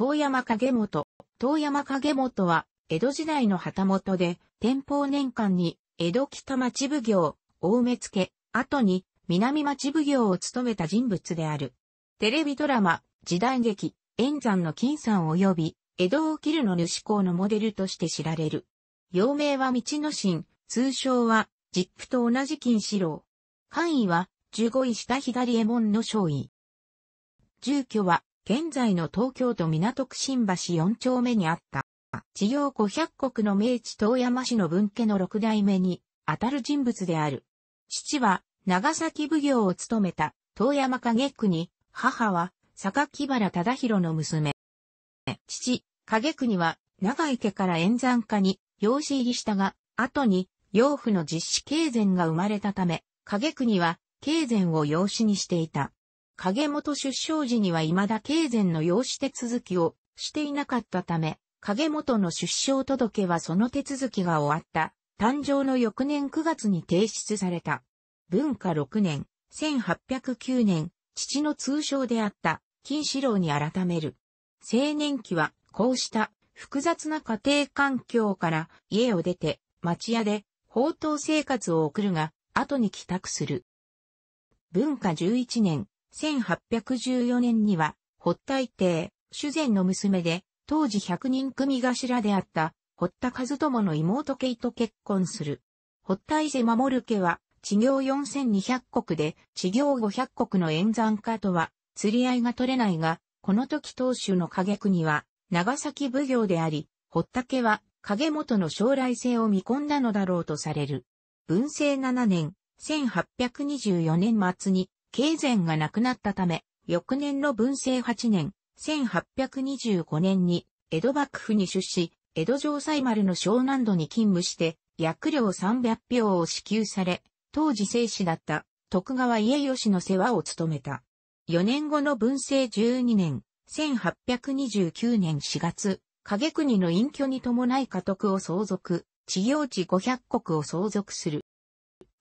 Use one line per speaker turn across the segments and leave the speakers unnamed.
遠山影元。遠山影元は、江戸時代の旗本で、天保年間に、江戸北町奉行、大目付、後に、南町奉行を務めた人物である。テレビドラマ、時代劇、炎山の金さん及び、江戸を切るの主公のモデルとして知られる。幼名は道の神、通称は、実父と同じ金四郎。官位は、15位下左衛門の少尉。住居は、現在の東京都港区新橋4丁目にあった。地上500国の明治遠山市の分家の六代目に当たる人物である。父は長崎奉行を務めた遠山影国、母は榊原忠宏の娘。父、影国は長池から演山家に養子入りしたが、後に養父の実子経前が生まれたため、影国は経前を養子にしていた。影元出生時には未だ経前の養子手続きをしていなかったため、影元の出生届はその手続きが終わった、誕生の翌年9月に提出された。文化6年、1809年、父の通称であった、金四郎に改める。青年期は、こうした複雑な家庭環境から家を出て、町屋で、宝刀生活を送るが、後に帰宅する。文化11年、1814年には、堀大帝、主善の娘で、当時100人組頭であった、堀田和友の妹系と結婚する。堀田伊勢守家は、地行4200国で、地行500国の演算家とは、釣り合いが取れないが、この時当主の影国は、長崎奉行であり、堀田家は、影元の将来性を見込んだのだろうとされる。文政7年、1824年末に、経前が亡くなったため、翌年の文政8年、1825年に、江戸幕府に出資、江戸城西丸の湘南度に勤務して、役料300票を支給され、当時生死だった徳川家義の世話を務めた。4年後の文政12年、1829年4月、影国の隠居に伴い家督を相続、地行地500国を相続する。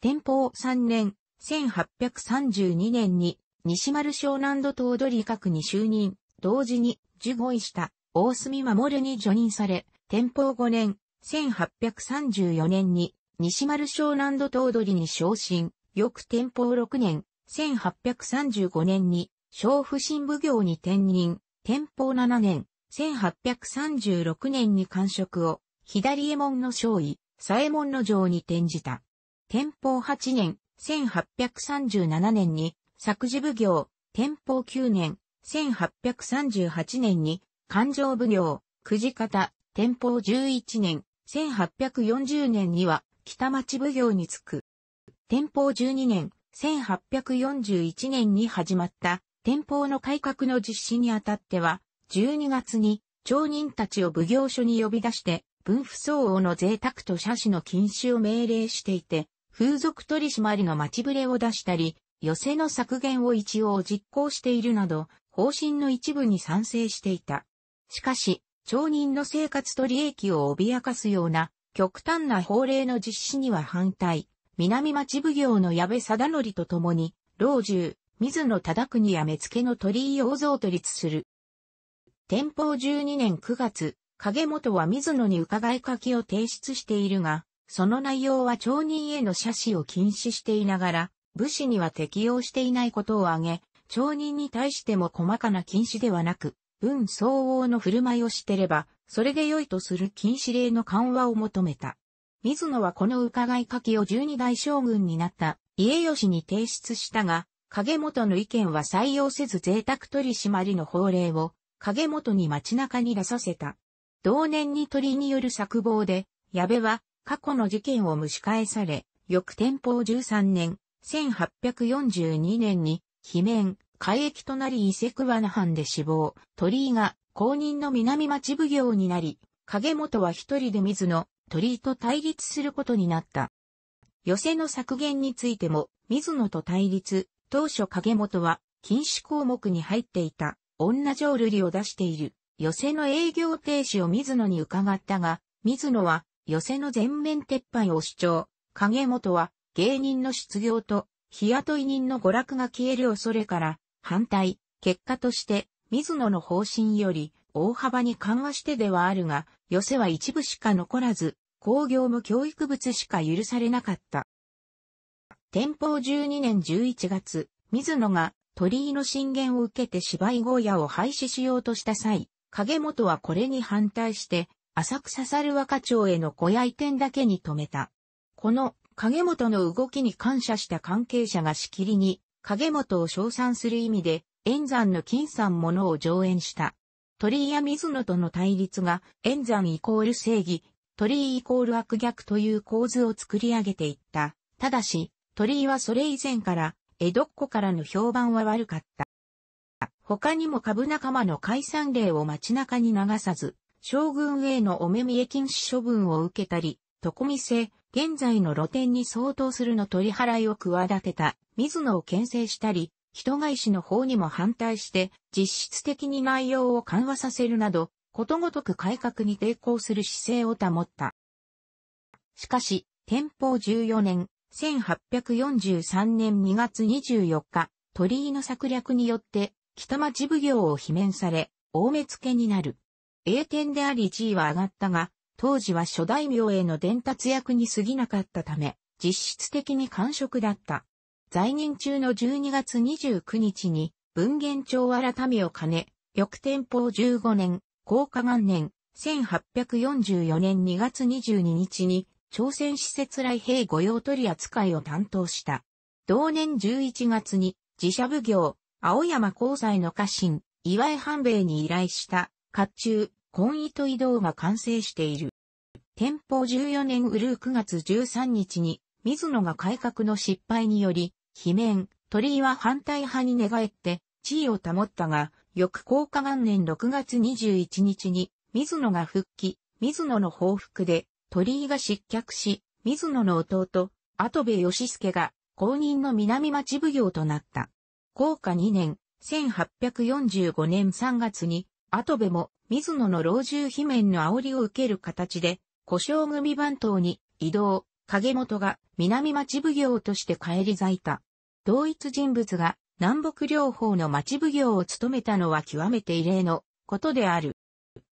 天保3年、1832年に西丸湘南土頭取閣に就任、同時に受護位した大隅守に助任され、天保5年、1834年に西丸湘南土頭取に昇進、翌天保6年、1835年に小府新奉行に転任、天保7年、1836年に官職を左衛門の少尉、左衛門の城に転じた。天保8年、1837年に作事奉行、天保9年、1838年に勘定奉行、くじ方、天保11年、1840年には北町奉行に就く。天保12年、1841年に始まった天保の改革の実施にあたっては、12月に町人たちを奉行所に呼び出して、文府相応の贅沢と社死の禁止を命令していて、風俗取締りの待ちぶれを出したり、寄せの削減を一応実行しているなど、方針の一部に賛成していた。しかし、町人の生活と利益を脅かすような極端な法令の実施には反対、南町奉行の矢部貞則と共に、老中、水野忠国や目付の鳥居を像と立する。天保12年9月、影元は水野に伺い書きを提出しているが、その内容は町人への写真を禁止していながら、武士には適用していないことを挙げ、町人に対しても細かな禁止ではなく、文相応の振る舞いをしてれば、それで良いとする禁止令の緩和を求めた。水野はこの伺い書きを十二代将軍になった家吉に提出したが、影元の意見は採用せず贅沢取締りの法令を影元に街中に出させた。同年に鳥による作謀で、矢部は過去の事件を蒸し返され、翌天保13年、1842年に、罷免、改役となり伊勢桑名藩で死亡、鳥居が公認の南町奉行になり、影本は一人で水野、鳥居と対立することになった。寄せの削減についても、水野と対立、当初影本は禁止項目に入っていた、女浄瑠璃を出している、寄席の営業停止を水野に伺ったが、水野は寄せの全面撤廃を主張。影元は芸人の失業と日雇い人の娯楽が消える恐れから反対、結果として水野の方針より大幅に緩和してではあるが、寄せは一部しか残らず、工業も教育物しか許されなかった。天保12年11月、水野が鳥居の進言を受けて芝居小屋を廃止しようとした際、影元はこれに反対して浅草猿若町への屋移転だけに止めた。この影本の動きに感謝した関係者がしきりに影本を称賛する意味で、炎山の金山ものを上演した。鳥居や水野との対立が、炎山イコール正義、鳥居イコール悪逆という構図を作り上げていった。ただし、鳥居はそれ以前から、江戸っ子からの評判は悪かった。他にも株仲間の解散令を街中に流さず、将軍へのお目見え禁止処分を受けたり、こ見せ、現在の露店に相当するの取り払いを企てた、水野を牽制したり、人外しの方にも反対して、実質的に内容を緩和させるなど、ことごとく改革に抵抗する姿勢を保った。しかし、天保14年、1843年2月24日、鳥居の策略によって、北町奉行を罷免され、大目付になる。栄転であり地位は上がったが、当時は諸大名への伝達役に過ぎなかったため、実質的に官職だった。在任中の12月29日に、文元朝改めを兼ね、翌天保15年、高下元年、1844年2月22日に、朝鮮施設来兵御用取扱いを担当した。同年11月に、自社奉行、青山高際の家臣、岩井半兵衛に依頼した、甲冑、意と移動が完成している。天保14年ウルー9月13日に、水野が改革の失敗により、罷免、鳥居は反対派に寝返って地位を保ったが、翌降下元年6月21日に、水野が復帰、水野の報復で、鳥居が失脚し、水野の弟、後部義助が、公認の南町奉行となった。降下2年、1845年3月に、後部も水野の老中罷免の煽りを受ける形で、故障組番頭に移動、影本が南町奉行として返り咲いた。同一人物が南北両方の町奉行を務めたのは極めて異例のことである。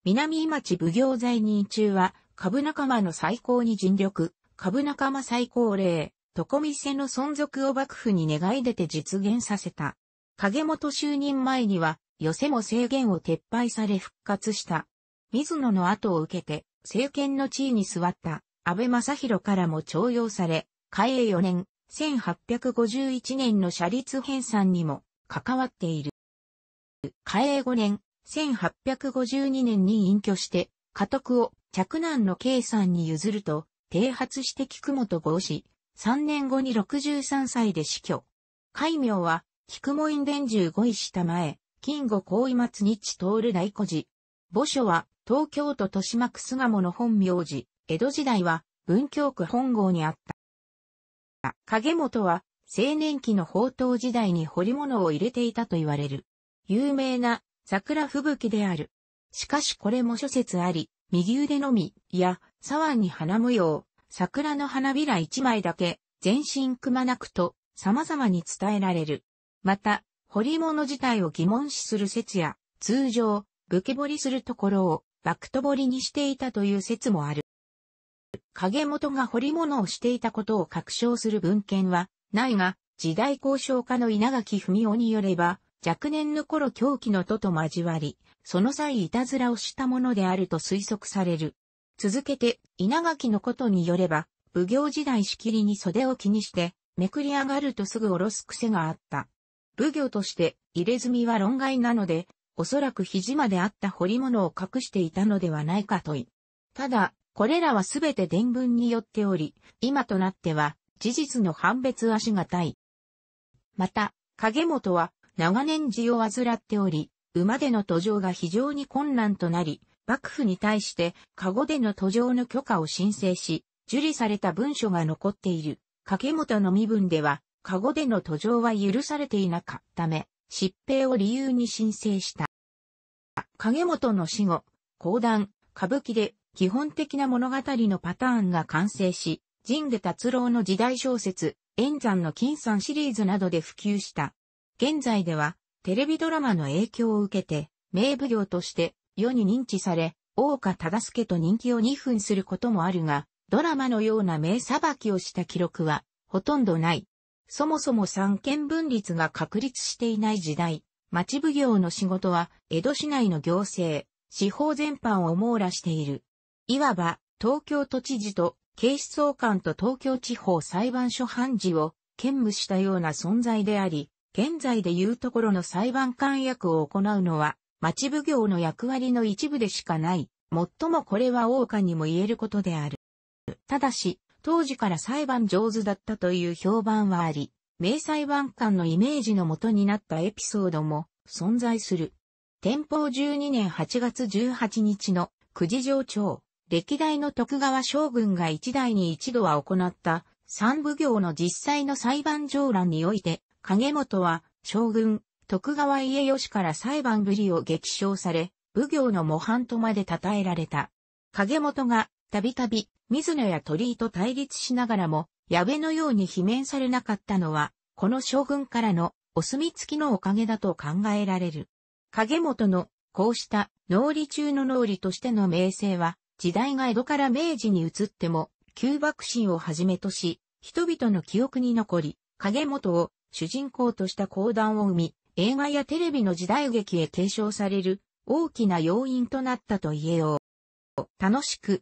南町奉行在任中は、株仲間の最高に尽力、株仲間最高齢、床店の存続を幕府に願い出て実現させた。影本就任前には、寄せも制限を撤廃され復活した。水野の後を受けて、政権の地位に座った安倍正宏からも徴用され、開営4年、1851年の社立編纂にも関わっている。開営5年、1852年に隠居して、家督を嫡男の計さんに譲ると、剃発して菊本防子、3年後に63歳で死去。戒名は、菊も院伝15位下前、金吾高位松日徹大古寺。墓所は、東京都豊島区巣鴨の本名寺、江戸時代は、文京区本郷にあった。影本は、青年期の宝刀時代に彫り物を入れていたと言われる。有名な桜吹雪である。しかしこれも諸説あり、右腕のみ、いや、左腕に花模様、桜の花びら一枚だけ、全身くまなくと、様々に伝えられる。また、彫り物自体を疑問視する説や、通常、武家彫りするところを、バクト彫りにしていたという説もある。影元が彫り物をしていたことを確証する文献は、ないが、時代交渉家の稲垣文雄によれば、若年の頃狂気のとと交わり、その際いたずらをしたものであると推測される。続けて、稲垣のことによれば、奉行時代しきりに袖を気にして、めくり上がるとすぐ下ろす癖があった。武行として入れ墨は論外なので、おそらく肘まであった彫り物を隠していたのではないかとい。ただ、これらはすべて伝聞によっており、今となっては、事実の判別はしがたい。また、影本は、長年地を患っており、馬での途上が非常に困難となり、幕府に対して、籠での途上の許可を申請し、受理された文書が残っている。影本の身分では、カゴでの途上は許されていなかったため、疾病を理由に申請した。影本の死後、講談、歌舞伎で基本的な物語のパターンが完成し、神下達郎の時代小説、炎山の金山シリーズなどで普及した。現在では、テレビドラマの影響を受けて、名奉行として世に認知され、大岡忠助と人気を2分することもあるが、ドラマのような名裁きをした記録は、ほとんどない。そもそも三権分立が確立していない時代、町奉行の仕事は、江戸市内の行政、司法全般を網羅している。いわば、東京都知事と、警視総監と東京地方裁判所判事を、兼務したような存在であり、現在でいうところの裁判官役を行うのは、町奉行の役割の一部でしかない。もっともこれは大岡にも言えることである。ただし、当時から裁判上手だったという評判はあり、名裁判官のイメージの元になったエピソードも存在する。天保12年8月18日の久慈上朝。歴代の徳川将軍が一代に一度は行った三部行の実際の裁判上乱において、影本は将軍、徳川家吉から裁判ぶりを激賞され、奉行の模範とまで称えられた。影本がたびたび、水野や鳥居と対立しながらも、矢部のように罷免されなかったのは、この将軍からのお墨付きのおかげだと考えられる。影本の、こうした脳裏中の脳裏としての名声は、時代が江戸から明治に移っても、旧幕臣をはじめとし、人々の記憶に残り、影本を主人公とした講談を生み、映画やテレビの時代劇へ継承される大きな要因となったと言えよう。楽しく